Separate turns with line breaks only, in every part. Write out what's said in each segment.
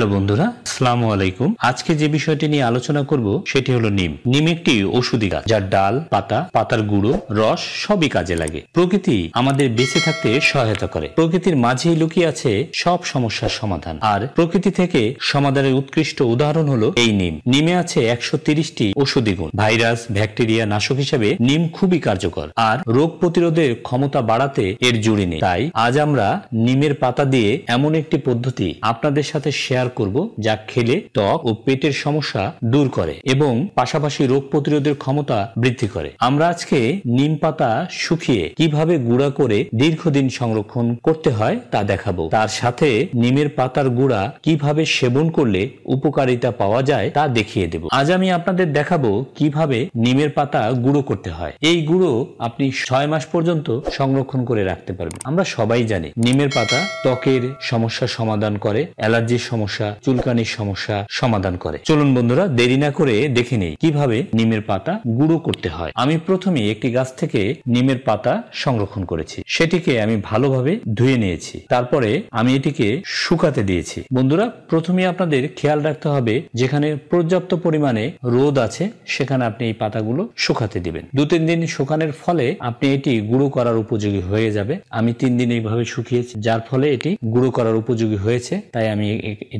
hello বন্ধুরা সালামু আলাইকুম আজকে যে বিষয়টি নিয়ে আলোচনা করব সেটি হলো নিম নিম একটি ওষুধি গাছ যার ডাল পাতা পাতার গুঁড়ো রস সবই কাজে লাগে প্রকৃতি আমাদের বেঁচে থাকতে সহায়তা করে প্রকৃতির মাঝেই লুকিয়ে আছে সব সমস্যার সমাধান আর প্রকৃতি থেকে সমাধানের উৎকৃষ্ট উদাহরণ হলো এই নিম নিমে আছে একশো তিরিশটি ওষুধি গুণ ভাইরাস ব্যাকটেরিয়া নাশক হিসেবে নিম খুবই কার্যকর আর রোগ প্রতিরোধের ক্ষমতা বাড়াতে এর জুড়ি নেই তাই আজ আমরা নিমের পাতা দিয়ে এমন একটি পদ্ধতি আপনাদের সাথে শেয়ার করব যা খেলে ত্বক ও পেটের সমস্যা দূর করে এবং পাশাপাশি রোগ প্রতিরোধের ক্ষমতা বৃদ্ধি করে আমরা আজকে নিম পাতা শুকিয়ে কিভাবে গুঁড়া করে দীর্ঘদিন সংরক্ষণ করতে হয় তা দেখাবো তার সাথে নিমের পাতার গুঁড়া কিভাবে সেবন করলে উপকারিতা পাওয়া যায় তা দেখিয়ে দেব আজ আমি আপনাদের দেখাবো কিভাবে নিমের পাতা গুঁড়ো করতে হয় এই গুঁড়ো আপনি ছয় মাস পর্যন্ত সংরক্ষণ করে রাখতে পারবেন আমরা সবাই জানি নিমের পাতা ত্বকের সমস্যা সমাধান করে অ্যালার্জির সমস্যা সমস্যা চুলকানির সমস্যা সমাধান করে চলুন বন্ধুরা দেরি না করে দেখে নেই কিভাবে নিমের পাতা গুঁড়ো করতে হয় আমি প্রথমে একটি গাছ থেকে নিমের পাতা সংরক্ষণ করেছি সেটিকে আমি ভালোভাবে ধুয়ে নিয়েছি তারপরে আমি এটিকে শুকাতে দিয়েছি বন্ধুরা প্রথমে আপনাদের খেয়াল রাখতে হবে যেখানে পর্যাপ্ত পরিমাণে রোদ আছে সেখানে আপনি এই পাতাগুলো শুকাতে দিবেন দু তিন দিন শুকানোর ফলে আপনি এটি গুঁড়ো করার উপযোগী হয়ে যাবে আমি তিন দিন এইভাবে শুকিয়েছি যার ফলে এটি গুঁড়ো করার উপযোগী হয়েছে তাই আমি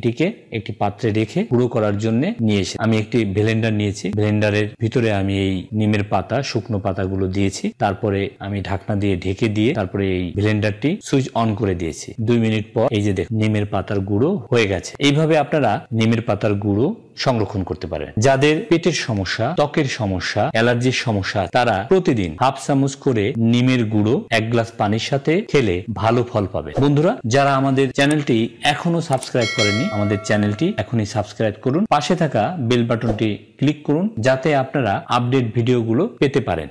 এটিকে একটি পাত্রে রেখে গুঁড়ো করার জন্য নিয়ে এসে আমি একটি ভেলেন্ডার নিয়েছি ভেলেন্ডারের ভিতরে আমি এই নিমের পাতা শুকনো পাতাগুলো দিয়েছি তারপরে আমি ঢাকনা দিয়ে ঢেকে দিয়ে তারপরে এই ভেলেন্ডারটি সুইচ অন করে দিয়েছি দুই মিনিট পর এই যে দেখ নিমের পাতার গুঁড়ো হয়ে গেছে এইভাবে আপনারা নিমের পাতার গুঁড়ো সংরক্ষণ করতে পারেন যাদের পেটের সমস্যা ত্বকের সমস্যা অ্যালার্জির সমস্যা তারা প্রতিদিন হাফ চামচ করে নিমের গুঁড়ো এক গ্লাস পানির সাথে খেলে ভালো ফল পাবে বন্ধুরা যারা আমাদের চ্যানেলটি এখনো সাবস্ক্রাইব করেনি আমাদের চ্যানেলটি এখনই সাবস্ক্রাইব করুন পাশে থাকা বেল বাটনটি ক্লিক করুন যাতে আপনারা আপডেট ভিডিওগুলো পেতে পারেন